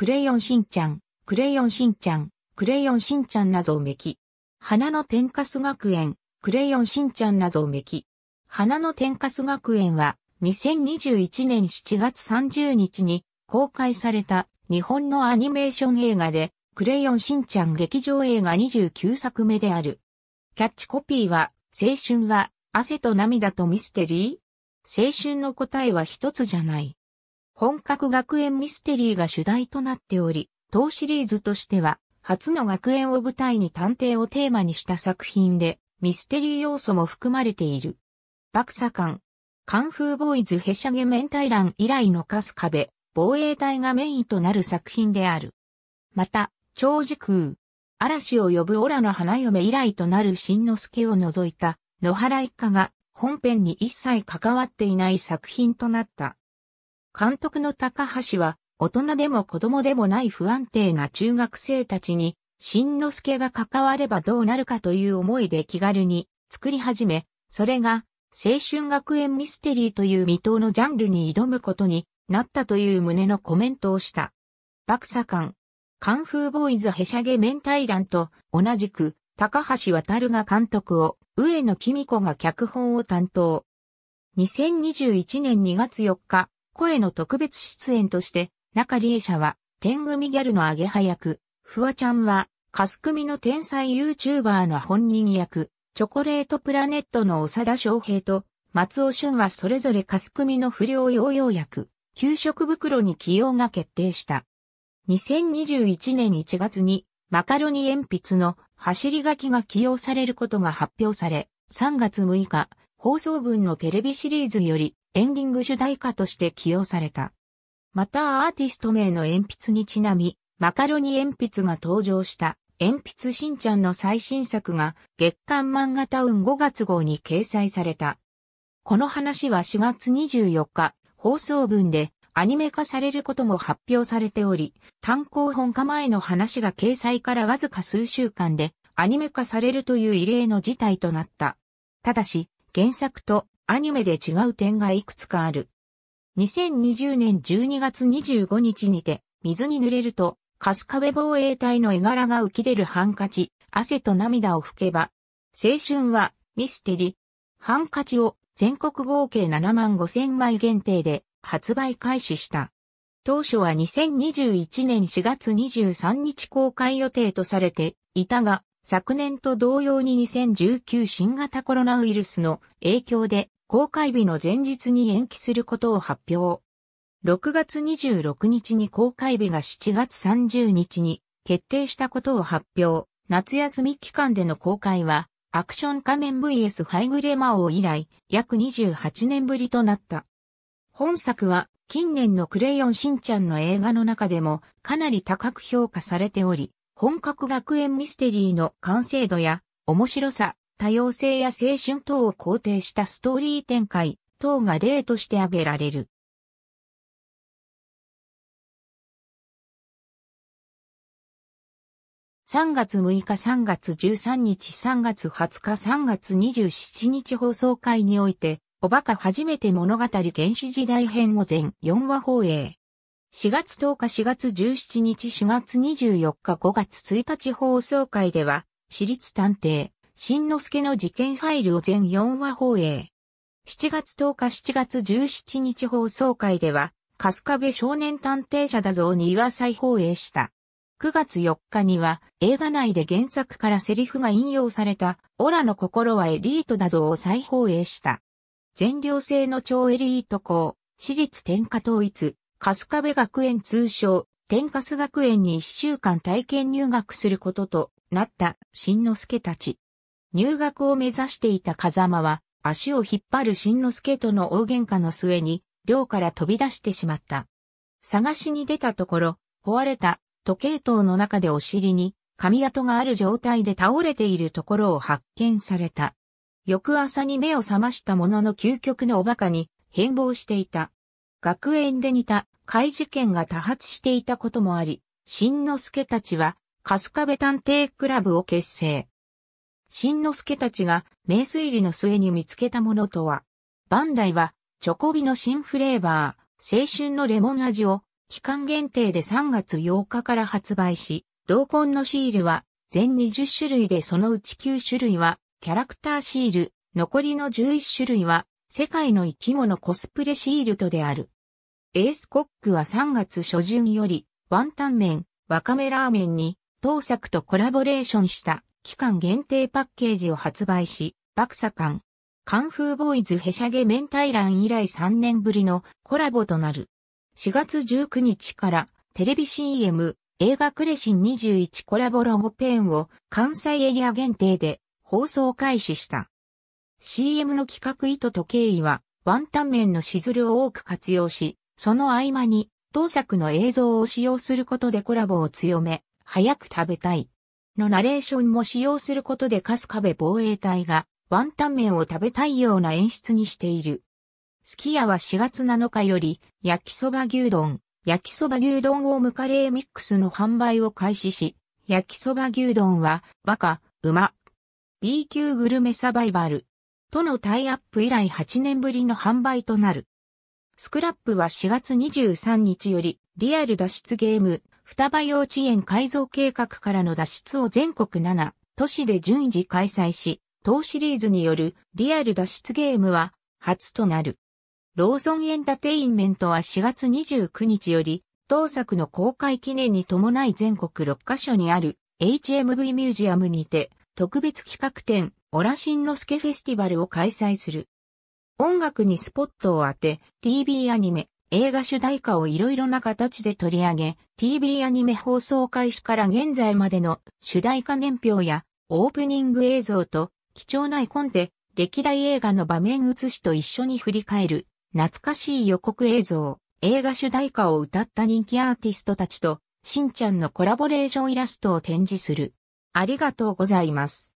クレヨンしんちゃん、クレヨンしんちゃん、クレヨンしんちゃん謎めき。花の天カス学園、クレヨンしんちゃん謎めき。花の天カス学園は、2021年7月30日に公開された日本のアニメーション映画で、クレヨンしんちゃん劇場映画29作目である。キャッチコピーは、青春は汗と涙とミステリー青春の答えは一つじゃない。本格学園ミステリーが主題となっており、当シリーズとしては、初の学園を舞台に探偵をテーマにした作品で、ミステリー要素も含まれている。爆破艦、カンフーボーイズヘシャゲメンタイラン以来のカス壁、防衛隊がメインとなる作品である。また、長時空、嵐を呼ぶオラの花嫁以来となる新之助を除いた野原一家が本編に一切関わっていない作品となった。監督の高橋は、大人でも子供でもない不安定な中学生たちに、新之助が関わればどうなるかという思いで気軽に作り始め、それが青春学園ミステリーという未踏のジャンルに挑むことになったという旨のコメントをした。爆破館、カンフーボーイズヘシャゲメンタイランと同じく高橋渡が監督を上野紀美子が脚本を担当。2021年2月4日、声の特別出演として、中里恵社は、天組ギャルのアげハ役、フワちゃんは、カス組の天才 YouTuber の本人役、チョコレートプラネットの長田翔平と、松尾俊はそれぞれカス組の不良用用役、給食袋に起用が決定した。2021年1月に、マカロニ鉛筆の走り書きが起用されることが発表され、3月6日、放送分のテレビシリーズよりエンディング主題歌として起用された。またアーティスト名の鉛筆にちなみ、マカロニ鉛筆が登場した鉛筆しんちゃんの最新作が月刊漫画タウン5月号に掲載された。この話は4月24日放送分でアニメ化されることも発表されており、単行本化前の話が掲載からわずか数週間でアニメ化されるという異例の事態となった。ただし、原作とアニメで違う点がいくつかある。2020年12月25日にて、水に濡れると、カスカベ防衛隊の絵柄が浮き出るハンカチ、汗と涙を拭けば、青春はミステリ。ハンカチを全国合計7万5千枚限定で発売開始した。当初は2021年4月23日公開予定とされていたが、昨年と同様に2019新型コロナウイルスの影響で公開日の前日に延期することを発表。6月26日に公開日が7月30日に決定したことを発表。夏休み期間での公開は、アクション仮面 VS ハイグレマ王以来、約28年ぶりとなった。本作は、近年のクレヨンしんちゃんの映画の中でも、かなり高く評価されており、本格学園ミステリーの完成度や面白さ、多様性や青春等を肯定したストーリー展開等が例として挙げられる。3月6日3月13日3月20日3月27日放送会において、おバカ初めて物語原始時代編を全4話放映。4月10日4月17日4月24日5月1日放送会では、私立探偵、新之助の事件ファイルを全4話放映。7月10日7月17日放送会では、春日部少年探偵者だぞに話再放映した。9月4日には映画内で原作からセリフが引用されたオラの心はエリートだぞを再放映した。全寮制の超エリート校、私立天下統一、春日部学園通称、天カス学園に一週間体験入学することとなった新之助たち。入学を目指していた風間は、足を引っ張る新之助との大喧嘩の末に、寮から飛び出してしまった。探しに出たところ、壊れた時計塔の中でお尻に髪跡がある状態で倒れているところを発見された。翌朝に目を覚ましたものの究極のおバカに変貌していた。学園で似た怪事件が多発していたこともあり、新之助たちは、春日部探偵クラブを結成。新之助たちが名推理の末に見つけたものとは、バンダイはチョコビの新フレーバー、青春のレモン味を期間限定で3月8日から発売し、同梱のシールは全20種類でそのうち9種類はキャラクターシール、残りの11種類は世界の生き物コスプレシールとである。エースコックは3月初旬より、ワンタン麺、わかめラーメンに、当作とコラボレーションした期間限定パッケージを発売し、爆サカン。カンフーボーイズヘシャゲイラン以来3年ぶりのコラボとなる。4月19日からテレビ CM、映画クレシン21コラボロゴペンを関西エリア限定で放送開始した。CM の企画意図と経緯は、ワンタン麺のシズルを多く活用し、その合間に、当作の映像を使用することでコラボを強め、早く食べたい。のナレーションも使用することで春日部防衛隊がワンタン麺を食べたいような演出にしている。すき家は4月7日より焼きそば牛丼、焼きそば牛丼オームカレーミックスの販売を開始し、焼きそば牛丼はバカ、馬、B 級グルメサバイバルとのタイアップ以来8年ぶりの販売となる。スクラップは4月23日より、リアル脱出ゲーム、双葉幼稚園改造計画からの脱出を全国7都市で順次開催し、当シリーズによるリアル脱出ゲームは初となる。ローソンエンタテインメントは4月29日より、同作の公開記念に伴い全国6カ所にある HMV ミュージアムにて特別企画展オラシンのスケフェスティバルを開催する。音楽にスポットを当て、TV アニメ、映画主題歌をいろいろな形で取り上げ、TV アニメ放送開始から現在までの主題歌年表やオープニング映像と貴重な絵コンテ、歴代映画の場面写しと一緒に振り返る、懐かしい予告映像、映画主題歌を歌った人気アーティストたちと、しんちゃんのコラボレーションイラストを展示する。ありがとうございます。